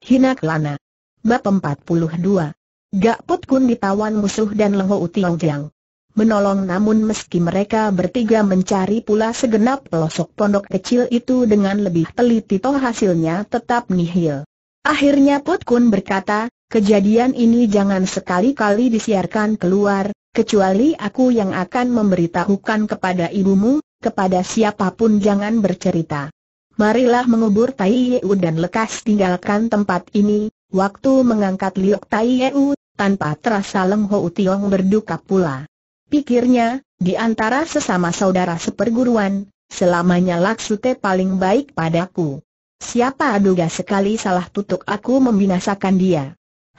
Hina Kelana. Bab 42. Gak Put Kun ditawan musuh dan Leho Utiau Jiang. Menolong namun meski mereka bertiga mencari pula segenap pelosok pondok kecil itu dengan lebih teliti toh hasilnya tetap nihil. Akhirnya Put Kun berkata, kejadian ini jangan sekali-kali disiarkan keluar, kecuali aku yang akan memberitahukan kepada ibumu, kepada siapapun jangan bercerita marilah mengubur Tai Yeu dan lekas tinggalkan tempat ini. Waktu mengangkat Liok Tai Yeu, tanpa terasa Leng Ho Tiong berduka pula. Pikirnya, di antara sesama saudara seperguruan, selamanya Laksute paling baik padaku. Siapa duga sekali salah tutup aku membinasakan dia.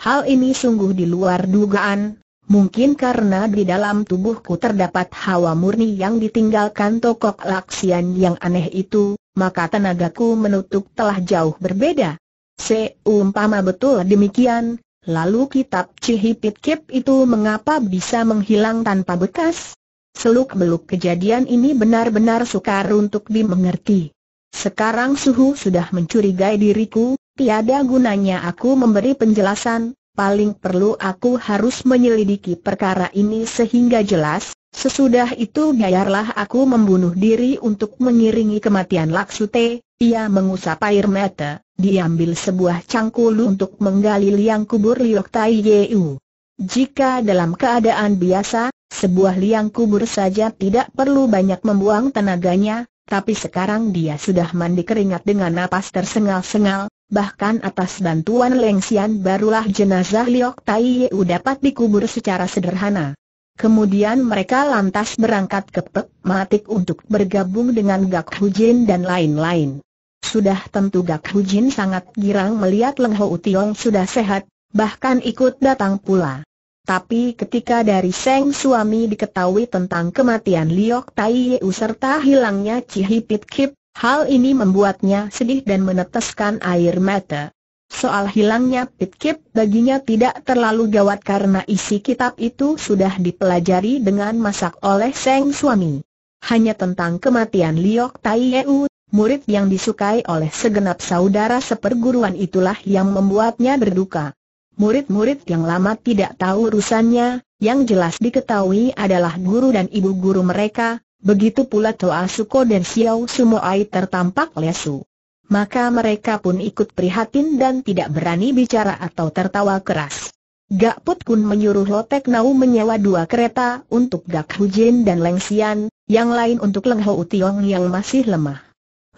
Hal ini sungguh di luar dugaan, Mungkin karena di dalam tubuhku terdapat hawa murni yang ditinggalkan tokok laksian yang aneh itu, maka tenagaku menutup telah jauh berbeda. Seumpama betul demikian, lalu kitab Cihipit Kip itu mengapa bisa menghilang tanpa bekas? Seluk-beluk kejadian ini benar-benar sukar untuk dimengerti. Sekarang suhu sudah mencurigai diriku, tiada gunanya aku memberi penjelasan, paling perlu aku harus menyelidiki perkara ini sehingga jelas, sesudah itu biarlah aku membunuh diri untuk mengiringi kematian Laksute, ia mengusap air mata, diambil sebuah cangkul untuk menggali liang kubur Liok Tai Yeu. Jika dalam keadaan biasa, sebuah liang kubur saja tidak perlu banyak membuang tenaganya, tapi sekarang dia sudah mandi keringat dengan napas tersengal-sengal, bahkan atas bantuan Leng Sian barulah jenazah Liok Tai Yeu dapat dikubur secara sederhana. Kemudian mereka lantas berangkat ke Pek Matik untuk bergabung dengan Gak Hu Jin dan lain-lain. Sudah tentu Gak Hu Jin sangat girang melihat Leng Ho Tiong sudah sehat, bahkan ikut datang pula. Tapi ketika dari Seng suami diketahui tentang kematian Liok Tai Yeu serta hilangnya Cihipit Kip, Hal ini membuatnya sedih dan meneteskan air mata. Soal hilangnya pitkip baginya tidak terlalu gawat karena isi kitab itu sudah dipelajari dengan masak oleh sang suami. Hanya tentang kematian Liok Tai Yeu, murid yang disukai oleh segenap saudara seperguruan itulah yang membuatnya berduka. Murid-murid yang lama tidak tahu urusannya, yang jelas diketahui adalah guru dan ibu guru mereka, Begitu pula Toa Suko dan Xiao Sumoai tertampak lesu. Maka mereka pun ikut prihatin dan tidak berani bicara atau tertawa keras. Gak Put Kun menyuruh Lotek Nau menyewa dua kereta untuk Gak Hu Jin dan Leng Xian, yang lain untuk Leng Ho Tiong yang masih lemah.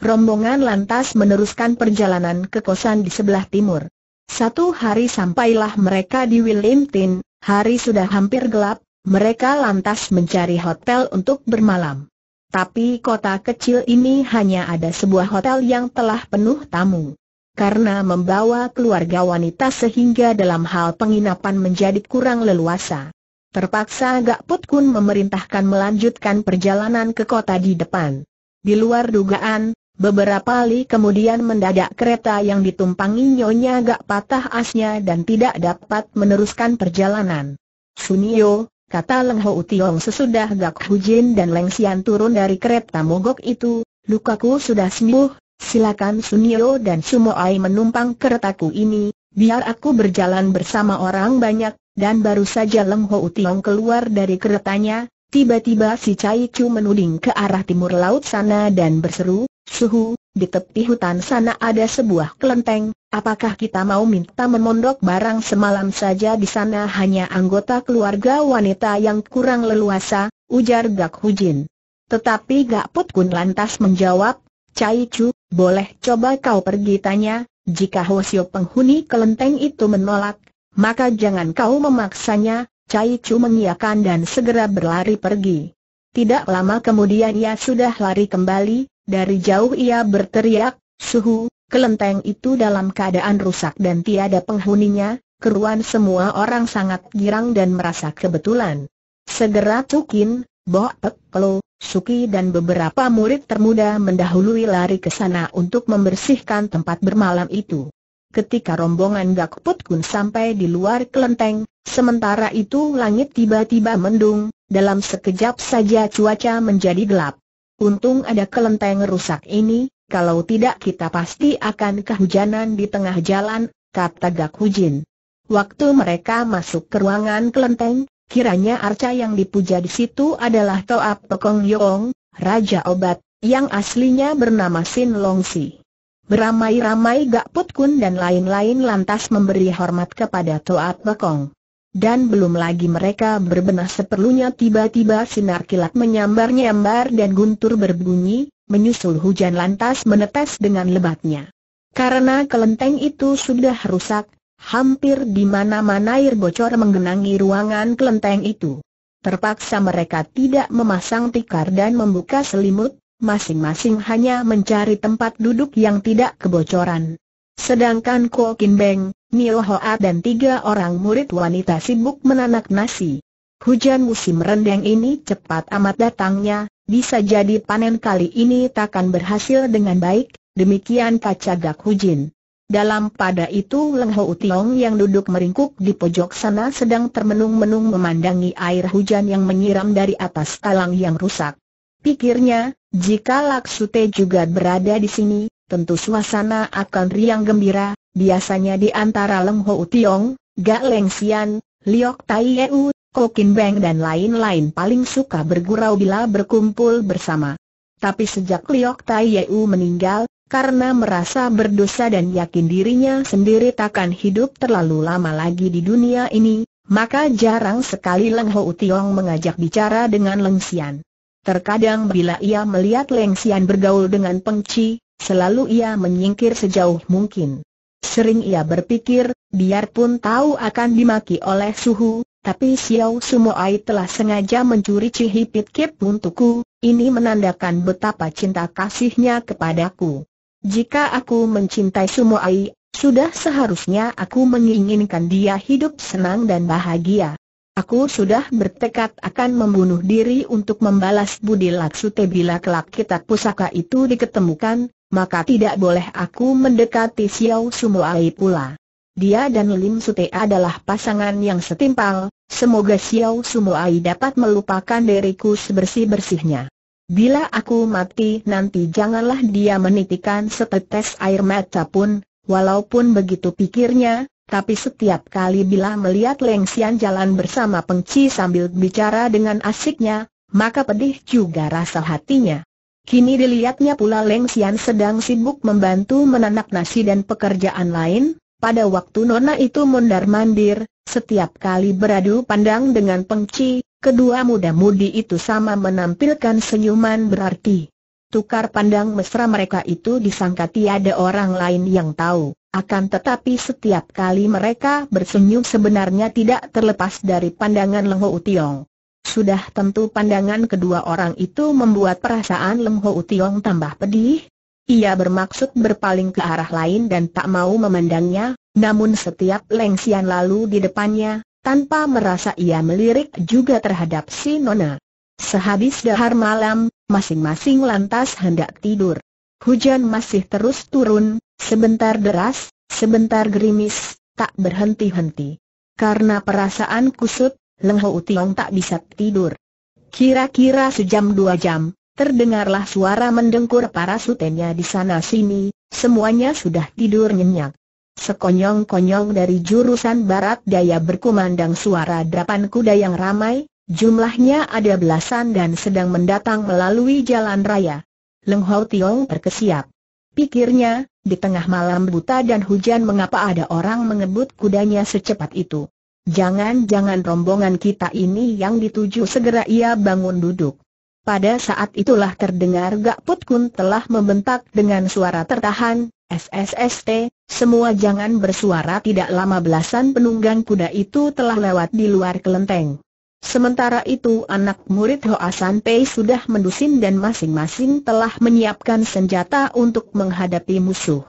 Rombongan lantas meneruskan perjalanan ke kosan di sebelah timur. Satu hari sampailah mereka di Tin, hari sudah hampir gelap, mereka lantas mencari hotel untuk bermalam. Tapi kota kecil ini hanya ada sebuah hotel yang telah penuh tamu. Karena membawa keluarga wanita sehingga dalam hal penginapan menjadi kurang leluasa. Terpaksa Gak Put Kun memerintahkan melanjutkan perjalanan ke kota di depan. Di luar dugaan, beberapa li kemudian mendadak kereta yang ditumpangi Nyonya Gak patah asnya dan tidak dapat meneruskan perjalanan. Sunio, kata Leng Ho Tiong sesudah Gak Jin dan Leng Xian turun dari kereta mogok itu, lukaku sudah sembuh, silakan Sunio dan ai menumpang keretaku ini, biar aku berjalan bersama orang banyak, dan baru saja Leng Ho Tiong keluar dari keretanya, tiba-tiba si Cai Chu menuding ke arah timur laut sana dan berseru, Suhu, di tepi hutan sana ada sebuah kelenteng, apakah kita mau minta memondok barang semalam saja di sana hanya anggota keluarga wanita yang kurang leluasa, ujar Gak Hujin. Tetapi Gak Put Kun lantas menjawab, Cai Chu, boleh coba kau pergi tanya, jika Hosio penghuni kelenteng itu menolak, maka jangan kau memaksanya, Cai Chu mengiakan dan segera berlari pergi. Tidak lama kemudian ia sudah lari kembali, dari jauh ia berteriak, suhu, kelenteng itu dalam keadaan rusak dan tiada penghuninya, keruan semua orang sangat girang dan merasa kebetulan. Segera Tukin, Bo Pek Pelo, Suki dan beberapa murid termuda mendahului lari ke sana untuk membersihkan tempat bermalam itu. Ketika rombongan Gakput Kun sampai di luar kelenteng, sementara itu langit tiba-tiba mendung, dalam sekejap saja cuaca menjadi gelap. Untung ada kelenteng rusak ini, kalau tidak kita pasti akan kehujanan di tengah jalan, kata Gak Hujin. Waktu mereka masuk ke ruangan kelenteng, kiranya arca yang dipuja di situ adalah Toap Pekong Yong, Raja Obat, yang aslinya bernama Sin Long Si. Beramai-ramai Gak Put Kun dan lain-lain lantas memberi hormat kepada Toap Pekong dan belum lagi mereka berbenah seperlunya tiba-tiba sinar kilat menyambar-nyambar dan guntur berbunyi, menyusul hujan lantas menetes dengan lebatnya. Karena kelenteng itu sudah rusak, hampir di mana-mana air bocor menggenangi ruangan kelenteng itu. Terpaksa mereka tidak memasang tikar dan membuka selimut, masing-masing hanya mencari tempat duduk yang tidak kebocoran. Sedangkan Ko Kin Beng, Mio Hoa dan tiga orang murid wanita sibuk menanak nasi. Hujan musim rendeng ini cepat amat datangnya, bisa jadi panen kali ini takkan berhasil dengan baik, demikian kaca gak Hujin. Dalam pada itu Leng Ho Tiong yang duduk meringkuk di pojok sana sedang termenung-menung memandangi air hujan yang menyiram dari atas talang yang rusak. Pikirnya, jika Laksute juga berada di sini, tentu suasana akan riang gembira, biasanya di antara Leng Ho Tiong, Ga Leng Xian, Liok Tai Yeu, Kokin Beng dan lain-lain paling suka bergurau bila berkumpul bersama. Tapi sejak Liok Tai Yeu meninggal, karena merasa berdosa dan yakin dirinya sendiri takkan hidup terlalu lama lagi di dunia ini, maka jarang sekali Leng Ho Tiong mengajak bicara dengan Leng Xian. Terkadang bila ia melihat Leng Xian bergaul dengan Peng Chi, selalu ia menyingkir sejauh mungkin. Sering ia berpikir, biarpun tahu akan dimaki oleh suhu, tapi Xiao Sumoai telah sengaja mencuri cihipit kip untukku, ini menandakan betapa cinta kasihnya kepadaku. Jika aku mencintai Sumoai, sudah seharusnya aku menginginkan dia hidup senang dan bahagia. Aku sudah bertekad akan membunuh diri untuk membalas budi Laksute bila kelak kitab pusaka itu diketemukan, maka tidak boleh aku mendekati Xiao Sumuai pula. Dia dan Lim Sute adalah pasangan yang setimpal, semoga Xiao Sumuai dapat melupakan diriku sebersih-bersihnya. Bila aku mati nanti janganlah dia menitikan setetes air mata pun, walaupun begitu pikirnya, tapi setiap kali bila melihat Leng Xian jalan bersama Pengci sambil bicara dengan asiknya, maka pedih juga rasa hatinya. Kini dilihatnya pula Leng Xian sedang sibuk membantu menanak nasi dan pekerjaan lain, pada waktu Nona itu mondar-mandir, setiap kali beradu pandang dengan Pengci, kedua muda-mudi itu sama menampilkan senyuman berarti. Tukar pandang mesra mereka itu disangka tiada orang lain yang tahu, akan tetapi setiap kali mereka bersenyum sebenarnya tidak terlepas dari pandangan Leng Ho Tiong. Sudah tentu pandangan kedua orang itu membuat perasaan Lem Ho Utiong tambah pedih. Ia bermaksud berpaling ke arah lain dan tak mau memandangnya, namun setiap lengsian lalu di depannya, tanpa merasa ia melirik juga terhadap si Nona. Sehabis dahar malam, masing-masing lantas hendak tidur. Hujan masih terus turun, sebentar deras, sebentar gerimis, tak berhenti-henti. Karena perasaan kusut, Leng Ho Tiong tak bisa tidur. Kira-kira sejam dua jam, terdengarlah suara mendengkur para sutennya di sana-sini, semuanya sudah tidur nyenyak. Sekonyong-konyong dari jurusan barat daya berkumandang suara drapan kuda yang ramai, jumlahnya ada belasan dan sedang mendatang melalui jalan raya. Leng Ho Tiong berkesiap. Pikirnya, di tengah malam buta dan hujan mengapa ada orang mengebut kudanya secepat itu? Jangan-jangan rombongan kita ini yang dituju segera ia bangun duduk. Pada saat itulah terdengar Gak Put Kun telah membentak dengan suara tertahan, SSST, semua jangan bersuara tidak lama belasan penunggang kuda itu telah lewat di luar kelenteng. Sementara itu anak murid Hoasan Pei sudah mendusin dan masing-masing telah menyiapkan senjata untuk menghadapi musuh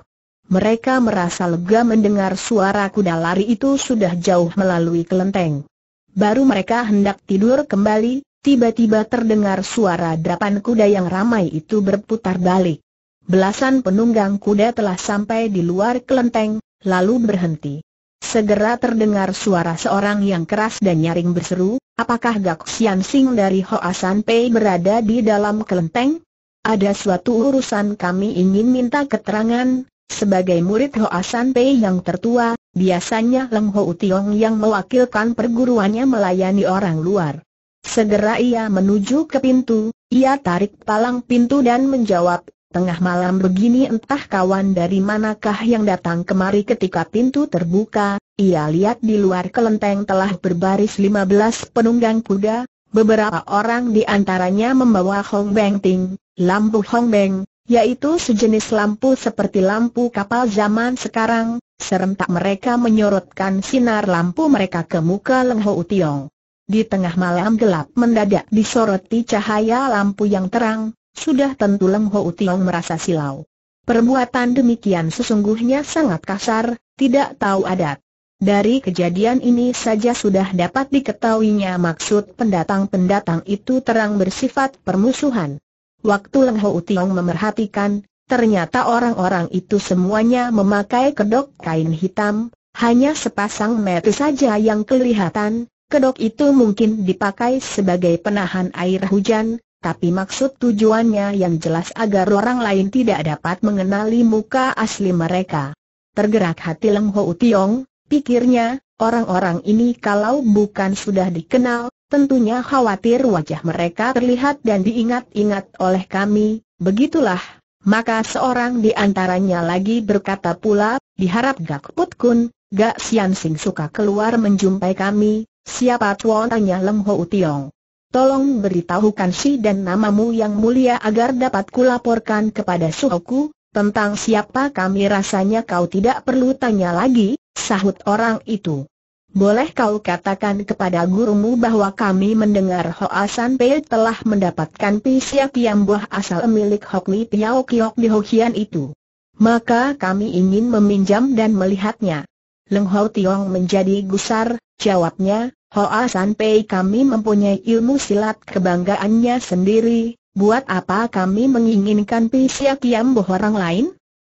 mereka merasa lega mendengar suara kuda lari itu sudah jauh melalui kelenteng. Baru mereka hendak tidur kembali, tiba-tiba terdengar suara derapan kuda yang ramai itu berputar balik. Belasan penunggang kuda telah sampai di luar kelenteng, lalu berhenti. Segera terdengar suara seorang yang keras dan nyaring berseru, apakah Gak Xian Sing dari Hoa San Pei berada di dalam kelenteng? Ada suatu urusan kami ingin minta keterangan, sebagai murid Hoa San Pei yang tertua, biasanya Leng Ho Tiong yang mewakilkan perguruannya melayani orang luar. Segera ia menuju ke pintu, ia tarik palang pintu dan menjawab, Tengah malam begini entah kawan dari manakah yang datang kemari ketika pintu terbuka, ia lihat di luar kelenteng telah berbaris 15 penunggang kuda, beberapa orang di antaranya membawa Hong Beng Ting, lampu Hong Beng, yaitu sejenis lampu seperti lampu kapal zaman sekarang, serentak mereka menyorotkan sinar lampu mereka ke muka Leng Ho utiong. Di tengah malam gelap mendadak disoroti cahaya lampu yang terang, sudah tentu Leng Ho utiong merasa silau. Perbuatan demikian sesungguhnya sangat kasar, tidak tahu adat. Dari kejadian ini saja sudah dapat diketahuinya maksud pendatang-pendatang itu terang bersifat permusuhan. Waktu Leng Ho Tiong memerhatikan, ternyata orang-orang itu semuanya memakai kedok kain hitam, hanya sepasang mata saja yang kelihatan, kedok itu mungkin dipakai sebagai penahan air hujan, tapi maksud tujuannya yang jelas agar orang lain tidak dapat mengenali muka asli mereka. Tergerak hati Leng Ho Tiong, pikirnya, orang-orang ini kalau bukan sudah dikenal, Tentunya khawatir wajah mereka terlihat dan diingat-ingat oleh kami, begitulah. Maka seorang di antaranya lagi berkata pula, diharap Gak Put Kun, Gak Sian Sing suka keluar menjumpai kami, siapa tuan tanya Lem Ho Tiong. Tolong beritahukan si dan namamu yang mulia agar dapat kulaporkan kepada suhuku, tentang siapa kami rasanya kau tidak perlu tanya lagi, sahut orang itu. Boleh kau katakan kepada gurumu bahwa kami mendengar Hoa San Pei telah mendapatkan pisia kiam buah asal milik Hok Li Piao Kiok di Hokian itu. Maka kami ingin meminjam dan melihatnya. Leng Hou Tiong menjadi gusar, jawabnya, Hoa San Pei kami mempunyai ilmu silat kebanggaannya sendiri, buat apa kami menginginkan pisia kiam buah orang lain?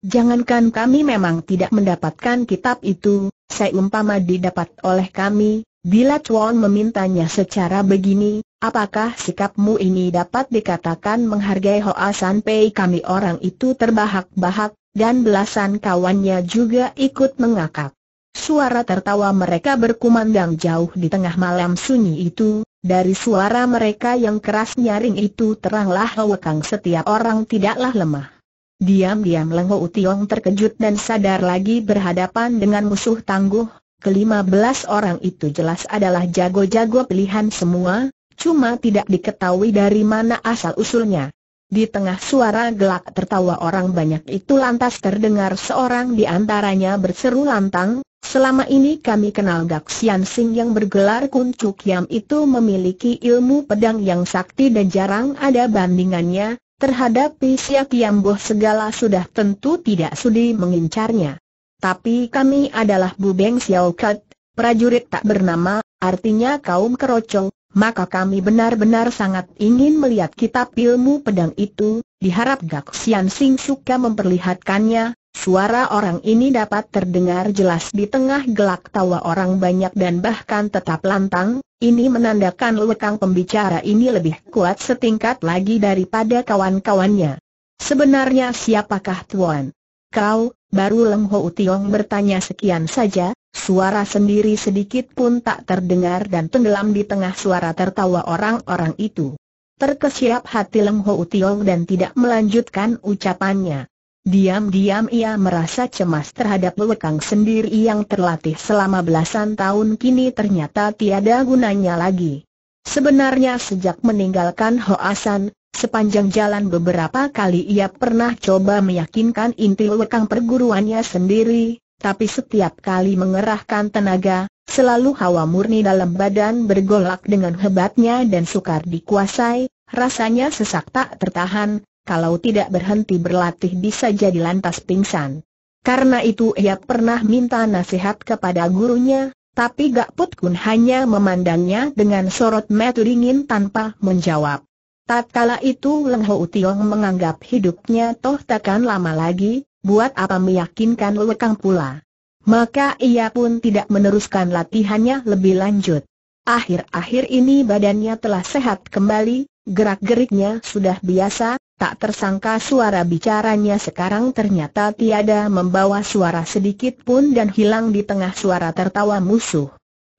Jangankan kami memang tidak mendapatkan kitab itu, saya umpama didapat oleh kami, bila Chuan memintanya secara begini, apakah sikapmu ini dapat dikatakan menghargai Hoa San Pei kami orang itu terbahak-bahak, dan belasan kawannya juga ikut mengakak. Suara tertawa mereka berkumandang jauh di tengah malam sunyi itu, dari suara mereka yang keras nyaring itu teranglah hawakang setiap orang tidaklah lemah. Diam-diam Lengo Utiong terkejut dan sadar lagi berhadapan dengan musuh tangguh, kelima belas orang itu jelas adalah jago-jago pilihan semua, cuma tidak diketahui dari mana asal-usulnya. Di tengah suara gelak tertawa orang banyak itu lantas terdengar seorang di antaranya berseru lantang, Selama ini kami kenal Gak Sian Sing yang bergelar Kun Chuk Yam itu memiliki ilmu pedang yang sakti dan jarang ada bandingannya, Terhadap yang Kiamboh segala sudah tentu tidak sudi mengincarnya. Tapi kami adalah Bubeng Xiao Kat, prajurit tak bernama, artinya kaum kerocol, maka kami benar-benar sangat ingin melihat kitab ilmu pedang itu, diharap Gak Xian Sing suka memperlihatkannya, Suara orang ini dapat terdengar jelas di tengah gelak tawa orang banyak dan bahkan tetap lantang, ini menandakan lekang pembicara ini lebih kuat setingkat lagi daripada kawan-kawannya. Sebenarnya siapakah Tuan? Kau, baru Leng Ho Utiong bertanya sekian saja, suara sendiri sedikit pun tak terdengar dan tenggelam di tengah suara tertawa orang-orang itu. Terkesiap hati Leng Ho Utiong dan tidak melanjutkan ucapannya. Diam-diam ia merasa cemas terhadap lekang sendiri yang terlatih selama belasan tahun kini ternyata tiada gunanya lagi. Sebenarnya sejak meninggalkan Hoasan, sepanjang jalan beberapa kali ia pernah coba meyakinkan inti lekang perguruannya sendiri, tapi setiap kali mengerahkan tenaga, selalu hawa murni dalam badan bergolak dengan hebatnya dan sukar dikuasai, rasanya sesak tak tertahan, kalau tidak berhenti berlatih bisa jadi lantas pingsan. Karena itu ia pernah minta nasihat kepada gurunya, tapi Gak Put Kun hanya memandangnya dengan sorot mata dingin tanpa menjawab. Tatkala itu Leng Ho Tiong menganggap hidupnya toh takkan lama lagi, buat apa meyakinkan Lekang pula. Maka ia pun tidak meneruskan latihannya lebih lanjut. Akhir-akhir ini badannya telah sehat kembali, Gerak-geriknya sudah biasa, tak tersangka suara bicaranya sekarang ternyata tiada membawa suara sedikit pun dan hilang di tengah suara tertawa musuh.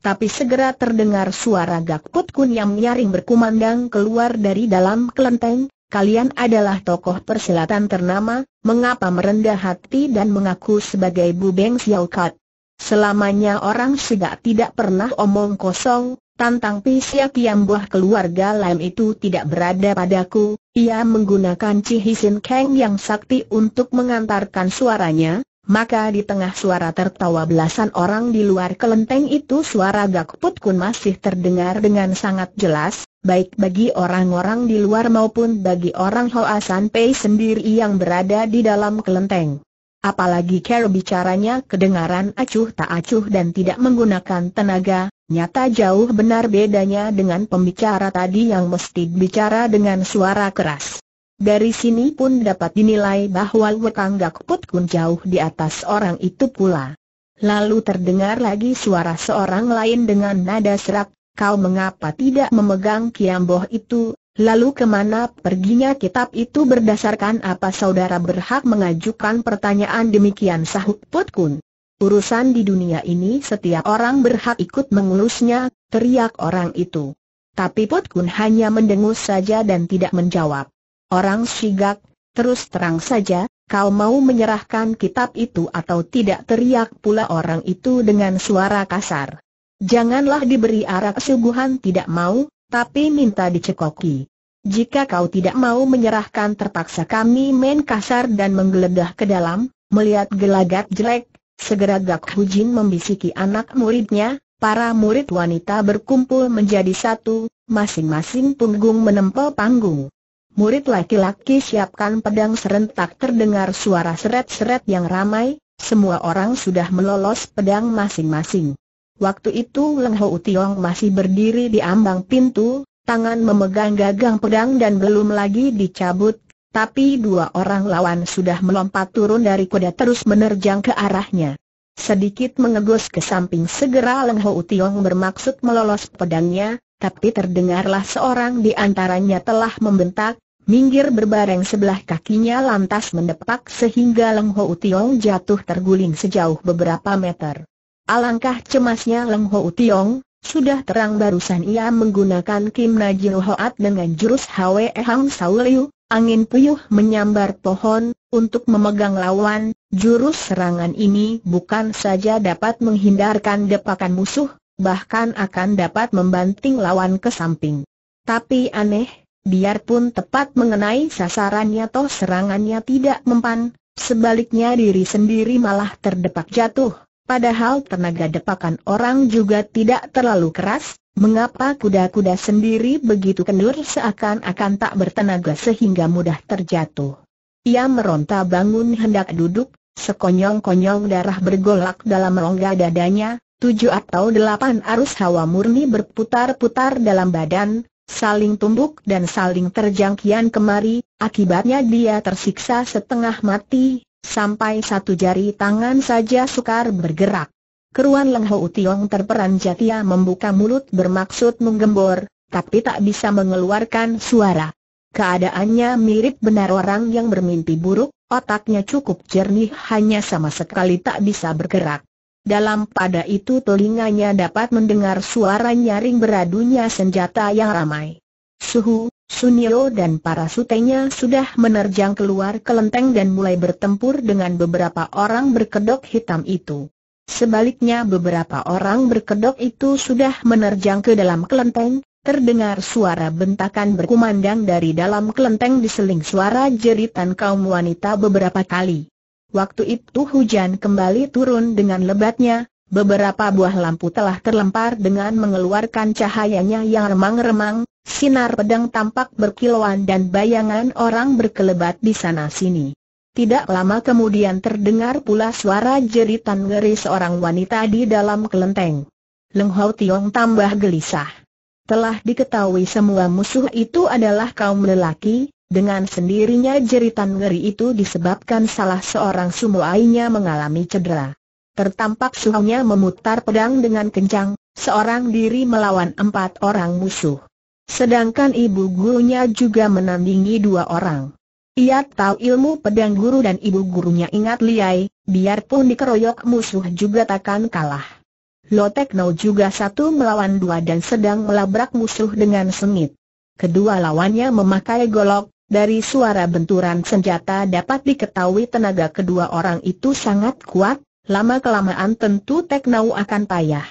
Tapi segera terdengar suara Gakput Kun yang nyaring berkumandang keluar dari dalam kelenteng, kalian adalah tokoh persilatan ternama, mengapa merendah hati dan mengaku sebagai Bubeng Xiaokat? Selamanya orang segak tidak pernah omong kosong, Tantang pisiak yang buah keluarga Lam itu tidak berada padaku, ia menggunakan Cihisin keng yang sakti untuk mengantarkan suaranya, maka di tengah suara tertawa belasan orang di luar kelenteng itu suara Gakput Kun masih terdengar dengan sangat jelas, baik bagi orang-orang di luar maupun bagi orang Hoa San Pei sendiri yang berada di dalam kelenteng. Apalagi cara bicaranya kedengaran acuh tak acuh dan tidak menggunakan tenaga, Nyata jauh benar bedanya dengan pembicara tadi yang mesti bicara dengan suara keras. Dari sini pun dapat dinilai bahwa Wekang put Kun jauh di atas orang itu pula. Lalu terdengar lagi suara seorang lain dengan nada serak, kau mengapa tidak memegang kiamboh itu, lalu kemana perginya kitab itu berdasarkan apa saudara berhak mengajukan pertanyaan demikian sahut Put Kun. Urusan di dunia ini setiap orang berhak ikut mengurusnya, teriak orang itu. Tapi Pot Kun hanya mendengus saja dan tidak menjawab. Orang sigak, terus terang saja, kau mau menyerahkan kitab itu atau tidak teriak pula orang itu dengan suara kasar. Janganlah diberi arak suguhan tidak mau, tapi minta dicekoki. Jika kau tidak mau menyerahkan terpaksa kami main kasar dan menggeledah ke dalam, melihat gelagat jelek, Segera Gak Hujin membisiki anak muridnya, para murid wanita berkumpul menjadi satu, masing-masing punggung menempel panggung. Murid laki-laki siapkan pedang serentak terdengar suara seret-seret yang ramai, semua orang sudah melolos pedang masing-masing. Waktu itu Leng Ho Tiong masih berdiri di ambang pintu, tangan memegang gagang pedang dan belum lagi dicabut tapi dua orang lawan sudah melompat turun dari kuda terus menerjang ke arahnya. Sedikit mengegos ke samping segera Leng Ho Tiong bermaksud melolos pedangnya, tapi terdengarlah seorang di antaranya telah membentak, minggir berbareng sebelah kakinya lantas mendepak sehingga Leng Ho Tiong jatuh terguling sejauh beberapa meter. Alangkah cemasnya Leng Ho Tiong, sudah terang barusan ia menggunakan Kim Najil Hoat dengan jurus Hwe Hang Sauliu, Angin puyuh menyambar pohon, untuk memegang lawan, jurus serangan ini bukan saja dapat menghindarkan depakan musuh, bahkan akan dapat membanting lawan ke samping. Tapi aneh, biarpun tepat mengenai sasarannya toh serangannya tidak mempan, sebaliknya diri sendiri malah terdepak jatuh, padahal tenaga depakan orang juga tidak terlalu keras, Mengapa kuda-kuda sendiri begitu kendur seakan-akan tak bertenaga sehingga mudah terjatuh? Ia meronta bangun hendak duduk, sekonyong-konyong darah bergolak dalam rongga dadanya, tujuh atau delapan arus hawa murni berputar-putar dalam badan, saling tumbuk dan saling terjangkian kemari, akibatnya dia tersiksa setengah mati, sampai satu jari tangan saja sukar bergerak. Keruan Leng Ho Tiong terperanjat ia membuka mulut bermaksud menggembor, tapi tak bisa mengeluarkan suara. Keadaannya mirip benar orang yang bermimpi buruk, otaknya cukup jernih hanya sama sekali tak bisa bergerak. Dalam pada itu telinganya dapat mendengar suara nyaring beradunya senjata yang ramai. Suhu, Sunio dan para sutenya sudah menerjang keluar kelenteng dan mulai bertempur dengan beberapa orang berkedok hitam itu. Sebaliknya beberapa orang berkedok itu sudah menerjang ke dalam kelenteng, terdengar suara bentakan berkumandang dari dalam kelenteng diseling suara jeritan kaum wanita beberapa kali. Waktu itu hujan kembali turun dengan lebatnya, beberapa buah lampu telah terlempar dengan mengeluarkan cahayanya yang remang-remang, sinar pedang tampak berkilauan dan bayangan orang berkelebat di sana-sini. Tidak lama kemudian terdengar pula suara jeritan ngeri seorang wanita di dalam kelenteng. Leng Hau Tiong tambah gelisah. Telah diketahui semua musuh itu adalah kaum lelaki, dengan sendirinya jeritan ngeri itu disebabkan salah seorang sumuainya mengalami cedera. Tertampak suhunya memutar pedang dengan kencang, seorang diri melawan empat orang musuh. Sedangkan ibu gurunya juga menandingi dua orang. Ia tahu ilmu pedang guru dan ibu gurunya ingat liai, biarpun dikeroyok musuh juga takkan kalah. Lo Lotekno juga satu melawan dua dan sedang melabrak musuh dengan sengit. Kedua lawannya memakai golok, dari suara benturan senjata dapat diketahui tenaga kedua orang itu sangat kuat, lama-kelamaan tentu Teknau akan payah.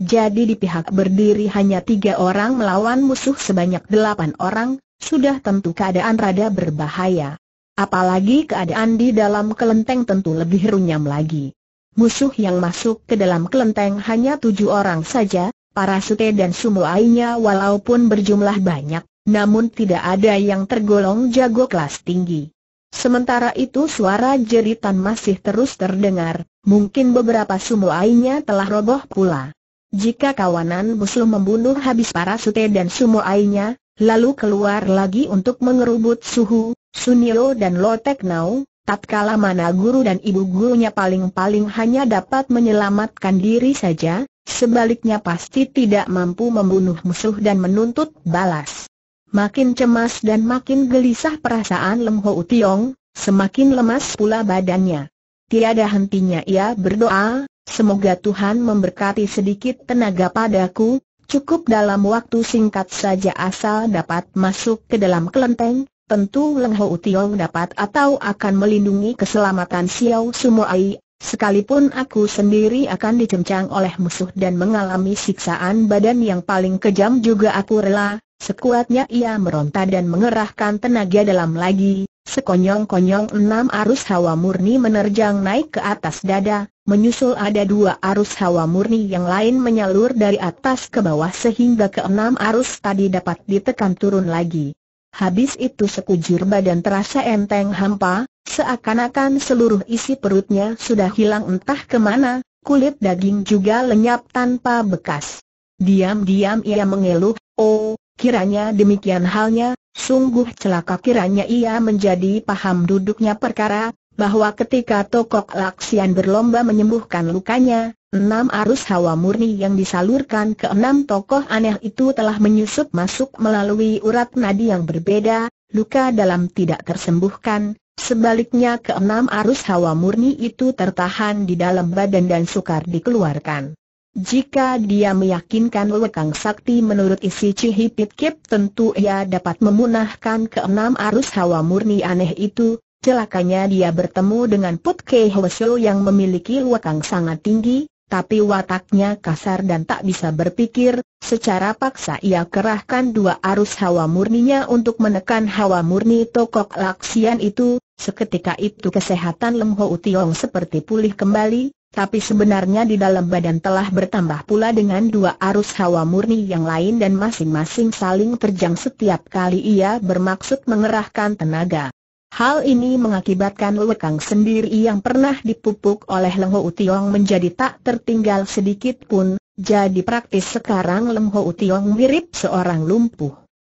Jadi di pihak berdiri hanya tiga orang melawan musuh sebanyak delapan orang, sudah tentu keadaan rada berbahaya. Apalagi keadaan di dalam kelenteng tentu lebih runyam lagi. Musuh yang masuk ke dalam kelenteng hanya tujuh orang saja, para sute dan sumuainya walaupun berjumlah banyak, namun tidak ada yang tergolong jago kelas tinggi. Sementara itu suara jeritan masih terus terdengar, mungkin beberapa sumuainya telah roboh pula. Jika kawanan musuh membunuh habis para sute dan sumuainya, lalu keluar lagi untuk mengerubut suhu, Sunio dan Lotek Nau, tatkala mana guru dan ibu gurunya paling-paling hanya dapat menyelamatkan diri saja, sebaliknya pasti tidak mampu membunuh musuh dan menuntut balas. Makin cemas dan makin gelisah perasaan Lem Ho Tiong, semakin lemas pula badannya. Tiada hentinya ia berdoa, semoga Tuhan memberkati sedikit tenaga padaku, Cukup dalam waktu singkat saja asal dapat masuk ke dalam kelenteng, tentu Leng Ho Tiong dapat atau akan melindungi keselamatan Xiao Sumo Ai, sekalipun aku sendiri akan dicencang oleh musuh dan mengalami siksaan badan yang paling kejam juga aku rela, Sekuatnya ia meronta dan mengerahkan tenaga dalam lagi, sekonyong-konyong enam arus hawa murni menerjang naik ke atas dada, Menyusul ada dua arus hawa murni yang lain menyalur dari atas ke bawah sehingga keenam arus tadi dapat ditekan turun lagi. Habis itu sekujur badan terasa enteng hampa, seakan-akan seluruh isi perutnya sudah hilang entah kemana, kulit daging juga lenyap tanpa bekas. Diam-diam ia mengeluh, oh, kiranya demikian halnya, sungguh celaka kiranya ia menjadi paham duduknya perkara, bahwa ketika Tokok Laksian berlomba menyembuhkan lukanya, enam arus hawa murni yang disalurkan ke enam tokoh aneh itu telah menyusup masuk melalui urat nadi yang berbeda, luka dalam tidak tersembuhkan, sebaliknya ke enam arus hawa murni itu tertahan di dalam badan dan sukar dikeluarkan. Jika dia meyakinkan lekang Sakti menurut isi Cihipit Kip tentu ia dapat memunahkan keenam arus hawa murni aneh itu, Celakanya dia bertemu dengan Put Kei Hwasyo yang memiliki wakang sangat tinggi, tapi wataknya kasar dan tak bisa berpikir, secara paksa ia kerahkan dua arus hawa murninya untuk menekan hawa murni tokok laksian itu, seketika itu kesehatan Lem Ho Tiong seperti pulih kembali, tapi sebenarnya di dalam badan telah bertambah pula dengan dua arus hawa murni yang lain dan masing-masing saling terjang setiap kali ia bermaksud mengerahkan tenaga. Hal ini mengakibatkan Wekang sendiri yang pernah dipupuk oleh Leng Ho Tiong menjadi tak tertinggal sedikit pun, jadi praktis sekarang Leng Ho Tiong mirip seorang lumpuh.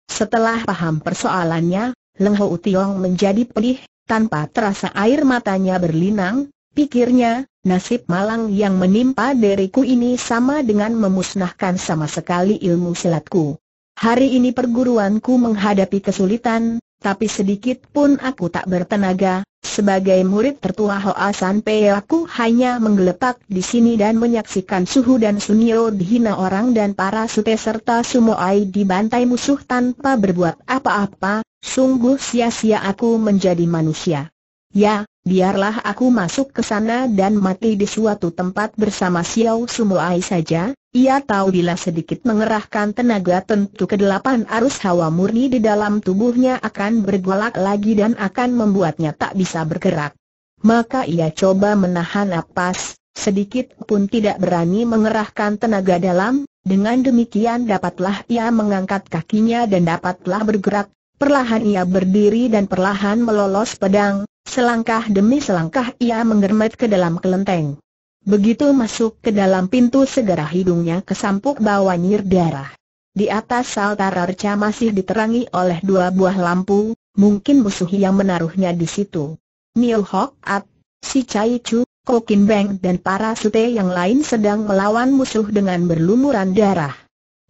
Setelah paham persoalannya, Leng Ho Tiong menjadi pedih, tanpa terasa air matanya berlinang, pikirnya, nasib malang yang menimpa diriku ini sama dengan memusnahkan sama sekali ilmu silatku. Hari ini perguruanku menghadapi kesulitan, tapi sedikit pun aku tak bertenaga, sebagai murid tertua Hoa San Pei aku hanya menggeletak di sini dan menyaksikan Suhu dan Sunio dihina orang dan para sute serta Sumoai dibantai musuh tanpa berbuat apa-apa, sungguh sia-sia aku menjadi manusia. Ya, biarlah aku masuk ke sana dan mati di suatu tempat bersama Xiao Sumuai saja, ia tahu bila sedikit mengerahkan tenaga tentu kedelapan arus hawa murni di dalam tubuhnya akan bergolak lagi dan akan membuatnya tak bisa bergerak. Maka ia coba menahan napas, sedikit pun tidak berani mengerahkan tenaga dalam, dengan demikian dapatlah ia mengangkat kakinya dan dapatlah bergerak, perlahan ia berdiri dan perlahan melolos pedang, Selangkah demi selangkah ia menggermet ke dalam kelenteng. Begitu masuk ke dalam pintu segera hidungnya kesampuk bawa nyir darah. Di atas altar arca masih diterangi oleh dua buah lampu, mungkin musuh yang menaruhnya di situ. Neil Hok At, si Chai Chu, Kokin Beng dan para sute yang lain sedang melawan musuh dengan berlumuran darah.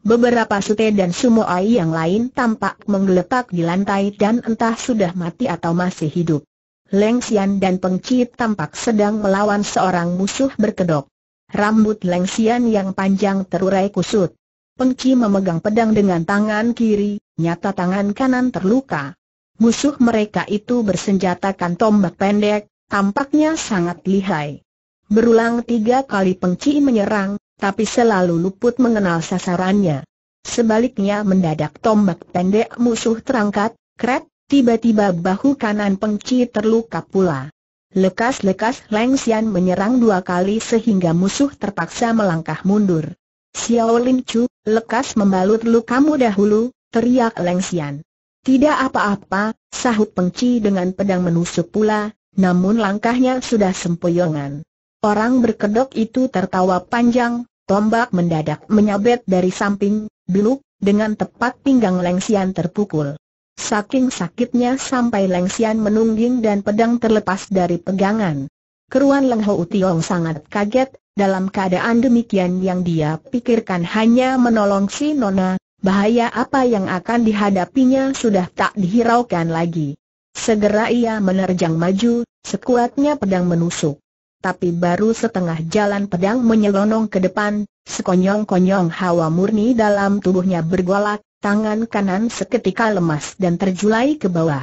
Beberapa sute dan sumoai yang lain tampak menggeletak di lantai dan entah sudah mati atau masih hidup. Leng Xian dan Peng Chi tampak sedang melawan seorang musuh berkedok. Rambut Leng Xian yang panjang terurai kusut. Peng Chi memegang pedang dengan tangan kiri, nyata tangan kanan terluka. Musuh mereka itu bersenjatakan tombak pendek, tampaknya sangat lihai. Berulang tiga kali Peng Chi menyerang, tapi selalu luput mengenal sasarannya. Sebaliknya mendadak tombak pendek musuh terangkat, kret, Tiba-tiba bahu kanan pengci terluka pula. Lekas-lekas Leng Xian menyerang dua kali sehingga musuh terpaksa melangkah mundur. Xiao Lin Chu, lekas membalut lukamu dahulu, teriak Leng Xian. Tidak apa-apa, sahut pengci dengan pedang menusuk pula, namun langkahnya sudah sempoyongan. Orang berkedok itu tertawa panjang, tombak mendadak menyabet dari samping, beluk, dengan tepat pinggang Leng Xian terpukul. Saking sakitnya sampai Lengsian menungging dan pedang terlepas dari pegangan. Keruan Leng Ho Tiong sangat kaget, dalam keadaan demikian yang dia pikirkan hanya menolong si Nona, bahaya apa yang akan dihadapinya sudah tak dihiraukan lagi. Segera ia menerjang maju, sekuatnya pedang menusuk tapi baru setengah jalan pedang menyelonong ke depan, sekonyong-konyong hawa murni dalam tubuhnya bergolak, tangan kanan seketika lemas dan terjulai ke bawah.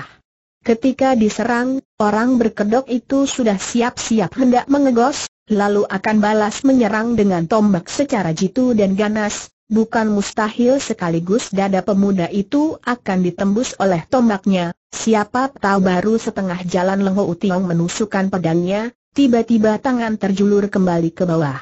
Ketika diserang, orang berkedok itu sudah siap-siap hendak mengegos, lalu akan balas menyerang dengan tombak secara jitu dan ganas, bukan mustahil sekaligus dada pemuda itu akan ditembus oleh tombaknya, siapa tahu baru setengah jalan Lengho Utiong menusukkan pedangnya, Tiba-tiba tangan terjulur kembali ke bawah.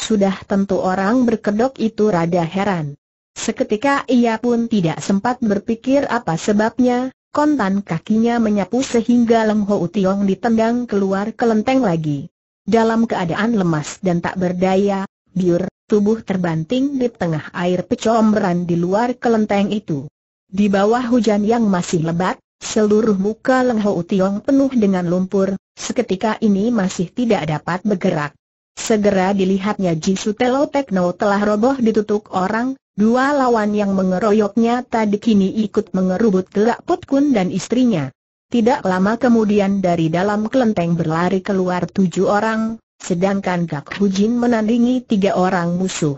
Sudah tentu orang berkedok itu rada heran. Seketika ia pun tidak sempat berpikir apa sebabnya, kontan kakinya menyapu sehingga Leng Ho Tiong ditendang keluar kelenteng lagi. Dalam keadaan lemas dan tak berdaya, biur, tubuh terbanting di tengah air pecomberan di luar kelenteng itu. Di bawah hujan yang masih lebat, seluruh muka Leng Ho Tiong penuh dengan lumpur, Seketika ini masih tidak dapat bergerak. Segera dilihatnya Jisu Telo Tekno telah roboh ditutup orang, dua lawan yang mengeroyoknya tadi kini ikut mengerubut gelak Put Kun dan istrinya. Tidak lama kemudian dari dalam kelenteng berlari keluar tujuh orang, sedangkan Gak Hujin menandingi tiga orang musuh.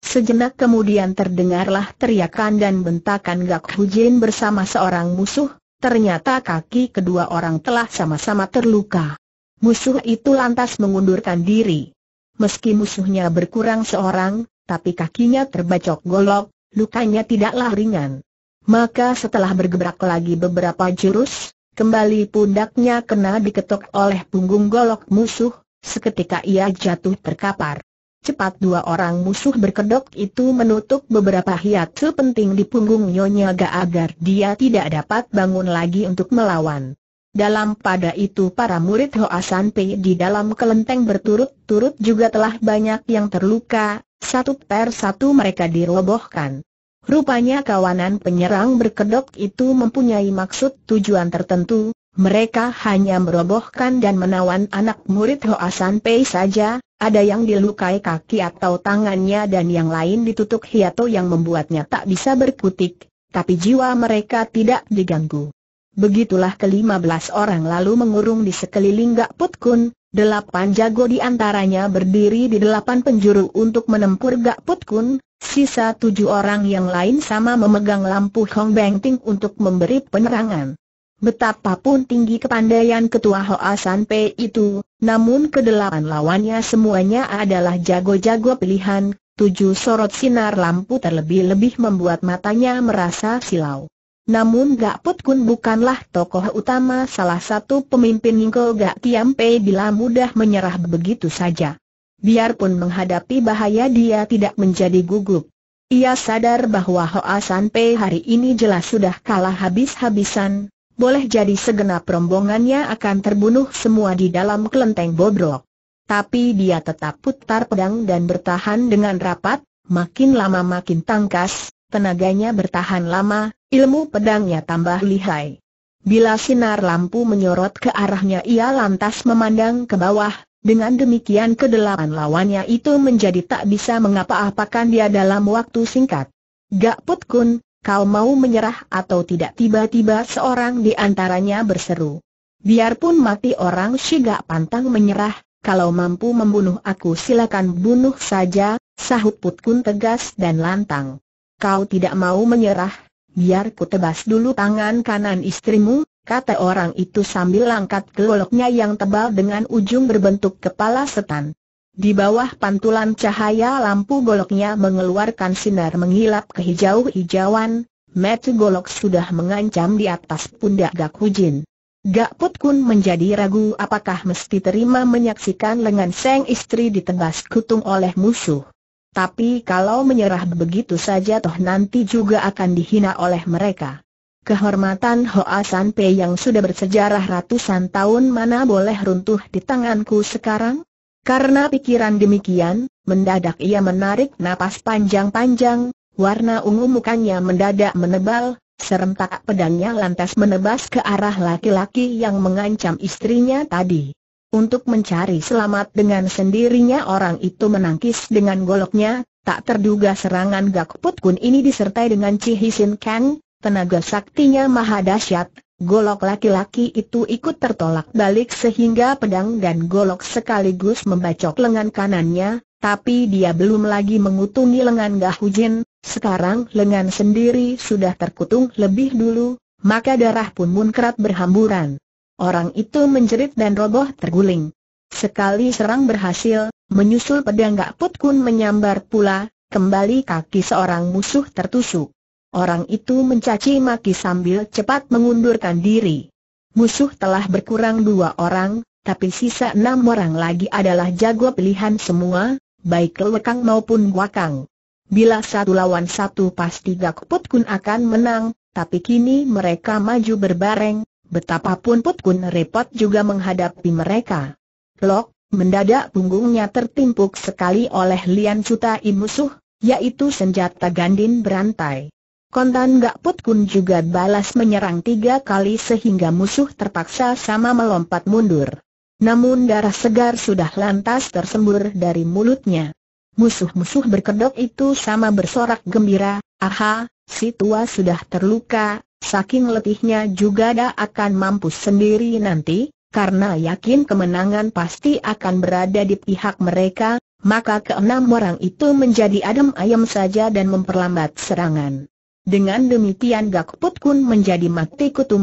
Sejenak kemudian terdengarlah teriakan dan bentakan Gak Hujin bersama seorang musuh, Ternyata kaki kedua orang telah sama-sama terluka. Musuh itu lantas mengundurkan diri. Meski musuhnya berkurang seorang, tapi kakinya terbacok golok, lukanya tidaklah ringan. Maka setelah bergebrak lagi beberapa jurus, kembali pundaknya kena diketok oleh punggung golok musuh, seketika ia jatuh terkapar. Cepat dua orang musuh berkedok itu menutup beberapa hiatu penting di punggung Nyonya Ga agar dia tidak dapat bangun lagi untuk melawan. Dalam pada itu para murid Hoa San Pei di dalam kelenteng berturut-turut juga telah banyak yang terluka, satu per satu mereka dirobohkan. Rupanya kawanan penyerang berkedok itu mempunyai maksud tujuan tertentu, mereka hanya merobohkan dan menawan anak murid Hoa San Pei saja, ada yang dilukai kaki atau tangannya dan yang lain ditutup hiato yang membuatnya tak bisa berkutik, tapi jiwa mereka tidak diganggu. Begitulah kelima belas orang lalu mengurung di sekeliling Gak Put Kun, delapan jago di antaranya berdiri di delapan penjuru untuk menempur Gak Put Kun, sisa tujuh orang yang lain sama memegang lampu Hong Beng Ting untuk memberi penerangan. Betapapun tinggi kepandaian ketua Hoa San Pei itu, namun kedelapan lawannya semuanya adalah jago-jago pilihan, tujuh sorot sinar lampu terlebih-lebih membuat matanya merasa silau. Namun Gak Put Kun bukanlah tokoh utama salah satu pemimpin Ningko Gak Tiam Pei bila mudah menyerah begitu saja. Biarpun menghadapi bahaya dia tidak menjadi gugup. Ia sadar bahwa Hoa San Pei hari ini jelas sudah kalah habis-habisan, boleh jadi segenap rombongannya akan terbunuh semua di dalam kelenteng bobrok. Tapi dia tetap putar pedang dan bertahan dengan rapat, makin lama makin tangkas, tenaganya bertahan lama, ilmu pedangnya tambah lihai. Bila sinar lampu menyorot ke arahnya ia lantas memandang ke bawah, dengan demikian kedelapan lawannya itu menjadi tak bisa mengapa-apakan dia dalam waktu singkat. Gak Put Kun, kau mau menyerah atau tidak tiba-tiba seorang di antaranya berseru. Biarpun mati orang si gak pantang menyerah, kalau mampu membunuh aku silakan bunuh saja, sahut Putkun tegas dan lantang. Kau tidak mau menyerah, biar ku tebas dulu tangan kanan istrimu, kata orang itu sambil angkat geloknya yang tebal dengan ujung berbentuk kepala setan. Di bawah pantulan cahaya lampu goloknya mengeluarkan sinar mengilap ke hijau hijauan metu golok sudah mengancam di atas pundak Gak Hujin. Gak Put Kun menjadi ragu apakah mesti terima menyaksikan lengan seng istri ditebas kutung oleh musuh. Tapi kalau menyerah begitu saja toh nanti juga akan dihina oleh mereka. Kehormatan Hoa San Pei yang sudah bersejarah ratusan tahun mana boleh runtuh di tanganku sekarang? Karena pikiran demikian, mendadak ia menarik napas panjang-panjang, warna ungu mukanya mendadak menebal, serentak pedangnya lantas menebas ke arah laki-laki yang mengancam istrinya tadi. Untuk mencari selamat dengan sendirinya orang itu menangkis dengan goloknya, tak terduga serangan Gak Put Kun ini disertai dengan cihisin Kang, tenaga saktinya maha dahsyat, Golok laki-laki itu ikut tertolak balik sehingga pedang dan golok sekaligus membacok lengan kanannya, tapi dia belum lagi mengutungi lengan Gahujin, sekarang lengan sendiri sudah terkutung lebih dulu, maka darah pun munkrat berhamburan. Orang itu menjerit dan roboh terguling. Sekali serang berhasil, menyusul pedang Gak Put Kun menyambar pula, kembali kaki seorang musuh tertusuk. Orang itu mencaci maki sambil cepat mengundurkan diri. Musuh telah berkurang dua orang, tapi sisa enam orang lagi adalah jago pilihan semua, baik lewekang maupun wakang. Bila satu lawan satu pasti Gak Put Kun akan menang, tapi kini mereka maju berbareng, betapapun Put Kun repot juga menghadapi mereka. Lok, mendadak punggungnya tertimpuk sekali oleh Lian Cutai musuh, yaitu senjata gandin berantai. Kontan Gak Put Kun juga balas menyerang tiga kali sehingga musuh terpaksa sama melompat mundur. Namun darah segar sudah lantas tersembur dari mulutnya. Musuh-musuh berkedok itu sama bersorak gembira, aha, si tua sudah terluka, saking letihnya juga dah akan mampu sendiri nanti, karena yakin kemenangan pasti akan berada di pihak mereka, maka keenam orang itu menjadi adem ayam saja dan memperlambat serangan. Dengan demikian Gakput Kun menjadi mati kutu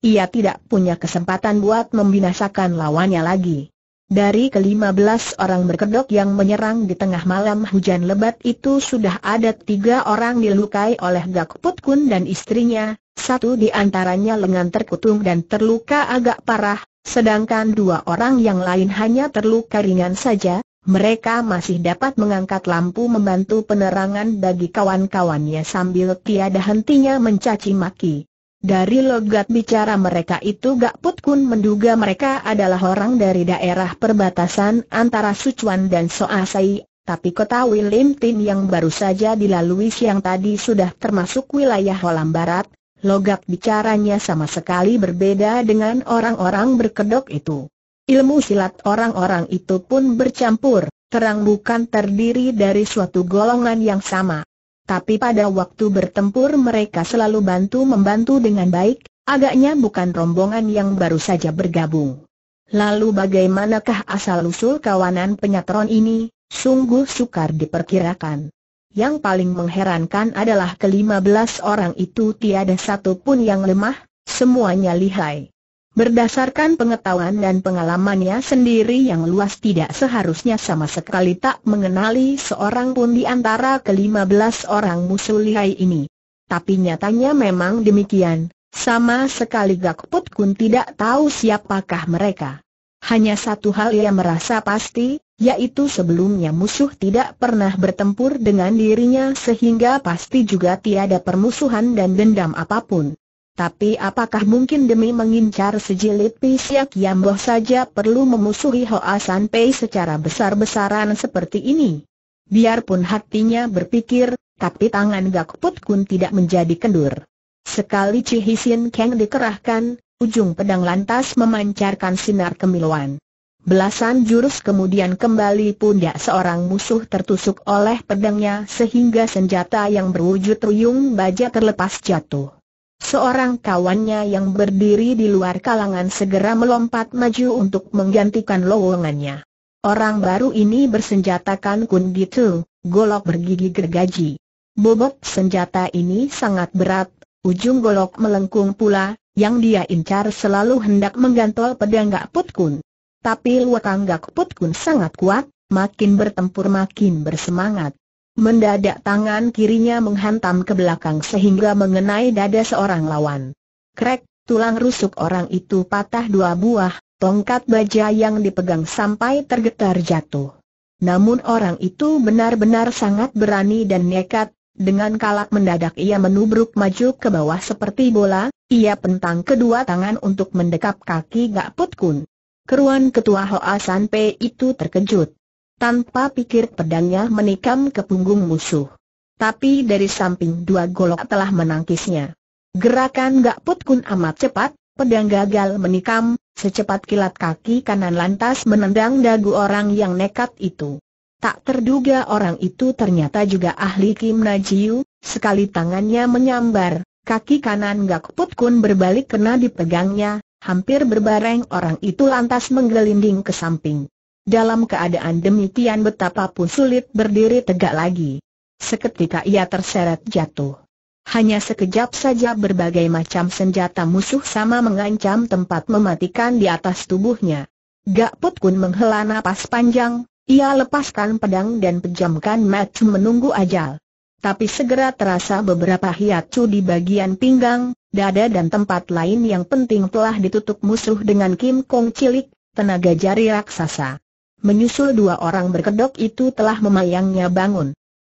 ia tidak punya kesempatan buat membinasakan lawannya lagi. Dari kelima belas orang berkedok yang menyerang di tengah malam hujan lebat itu sudah ada tiga orang dilukai oleh Gakput Kun dan istrinya, satu di antaranya lengan terkutung dan terluka agak parah, sedangkan dua orang yang lain hanya terluka ringan saja, mereka masih dapat mengangkat lampu membantu penerangan bagi kawan-kawannya sambil tiada hentinya mencaci maki. Dari logat bicara mereka itu Gak Put Kun menduga mereka adalah orang dari daerah perbatasan antara Sichuan dan Soasai, tapi kota Wilintin yang baru saja dilalui siang tadi sudah termasuk wilayah Holam Barat, logat bicaranya sama sekali berbeda dengan orang-orang berkedok itu. Ilmu silat orang-orang itu pun bercampur, terang bukan terdiri dari suatu golongan yang sama. Tapi pada waktu bertempur mereka selalu bantu-membantu dengan baik, agaknya bukan rombongan yang baru saja bergabung. Lalu bagaimanakah asal-usul kawanan penyatron ini, sungguh sukar diperkirakan. Yang paling mengherankan adalah kelima belas orang itu tiada satu pun yang lemah, semuanya lihai. Berdasarkan pengetahuan dan pengalamannya sendiri yang luas tidak seharusnya sama sekali tak mengenali seorang pun di antara kelima belas orang musuh lihai ini. Tapi nyatanya memang demikian, sama sekali gak Gakput Kun tidak tahu siapakah mereka. Hanya satu hal ia merasa pasti, yaitu sebelumnya musuh tidak pernah bertempur dengan dirinya sehingga pasti juga tiada permusuhan dan dendam apapun. Tapi apakah mungkin demi mengincar sejilid pisiak Yamboh saja perlu memusuhi Hoa San Pei secara besar-besaran seperti ini? Biarpun hatinya berpikir, tapi tangan Gak Put Kun tidak menjadi kendur. Sekali Cihisin Kang dikerahkan, ujung pedang lantas memancarkan sinar kemiluan. Belasan jurus kemudian kembali pundak seorang musuh tertusuk oleh pedangnya sehingga senjata yang berwujud ruyung baja terlepas jatuh. Seorang kawannya yang berdiri di luar kalangan segera melompat maju untuk menggantikan lowongannya. Orang baru ini bersenjatakan kunditu, golok bergigi gergaji. Bobot senjata ini sangat berat, ujung golok melengkung pula, yang dia incar selalu hendak menggantol pedang Gak Put Kun. Tapi Luakang Gak Put Kun sangat kuat, makin bertempur makin bersemangat. Mendadak tangan kirinya menghantam ke belakang sehingga mengenai dada seorang lawan. Krek, tulang rusuk orang itu patah dua buah, tongkat baja yang dipegang sampai tergetar jatuh. Namun orang itu benar-benar sangat berani dan nekat, dengan kalak mendadak ia menubruk maju ke bawah seperti bola, ia pentang kedua tangan untuk mendekap kaki Gak Put Kun. Keruan ketua Hoa San Pei itu terkejut. Tanpa pikir pedangnya menikam ke punggung musuh. Tapi dari samping dua golok telah menangkisnya. Gerakan Gak Put Kun amat cepat, pedang gagal menikam, secepat kilat kaki kanan lantas menendang dagu orang yang nekat itu. Tak terduga orang itu ternyata juga ahli Kim Najiu, sekali tangannya menyambar, kaki kanan Gak Put Kun berbalik kena dipegangnya, hampir berbareng orang itu lantas menggelinding ke samping. Dalam keadaan demikian betapapun sulit berdiri tegak lagi. Seketika ia terseret jatuh. Hanya sekejap saja berbagai macam senjata musuh sama mengancam tempat mematikan di atas tubuhnya. Gak Put Kun menghela napas panjang, ia lepaskan pedang dan pejamkan mata menunggu ajal. Tapi segera terasa beberapa cu di bagian pinggang, dada dan tempat lain yang penting telah ditutup musuh dengan Kim Kong cilik, tenaga jari raksasa menyusul dua orang berkedok itu telah memayangnya bangun.